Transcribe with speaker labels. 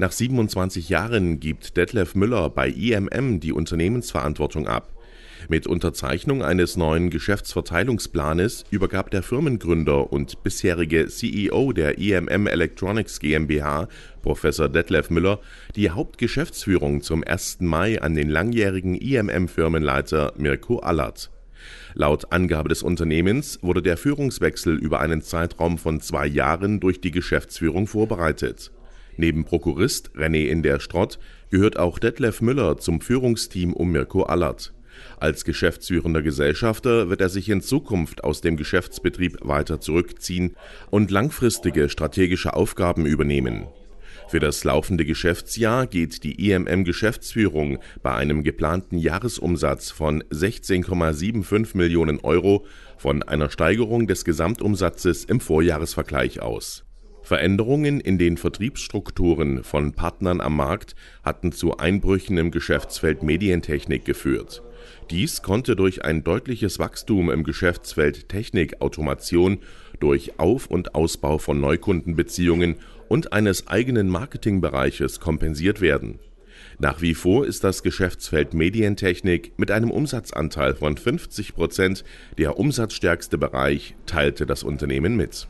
Speaker 1: Nach 27 Jahren gibt Detlef Müller bei IMM die Unternehmensverantwortung ab. Mit Unterzeichnung eines neuen Geschäftsverteilungsplanes übergab der Firmengründer und bisherige CEO der IMM Electronics GmbH, Professor Detlef Müller, die Hauptgeschäftsführung zum 1. Mai an den langjährigen IMM-Firmenleiter Mirko Allert. Laut Angabe des Unternehmens wurde der Führungswechsel über einen Zeitraum von zwei Jahren durch die Geschäftsführung vorbereitet. Neben Prokurist René Inder Strott gehört auch Detlef Müller zum Führungsteam um Mirko Allert. Als geschäftsführender Gesellschafter wird er sich in Zukunft aus dem Geschäftsbetrieb weiter zurückziehen und langfristige strategische Aufgaben übernehmen. Für das laufende Geschäftsjahr geht die IMM-Geschäftsführung bei einem geplanten Jahresumsatz von 16,75 Millionen Euro von einer Steigerung des Gesamtumsatzes im Vorjahresvergleich aus Veränderungen in den Vertriebsstrukturen von Partnern am Markt hatten zu Einbrüchen im Geschäftsfeld Medientechnik geführt. Dies konnte durch ein deutliches Wachstum im Geschäftsfeld Technik Automation, durch Auf und Ausbau von Neukundenbeziehungen und eines eigenen Marketingbereiches kompensiert werden. Nach wie vor ist das Geschäftsfeld Medientechnik mit einem Umsatzanteil von 50 Prozent der umsatzstärkste Bereich, teilte das Unternehmen mit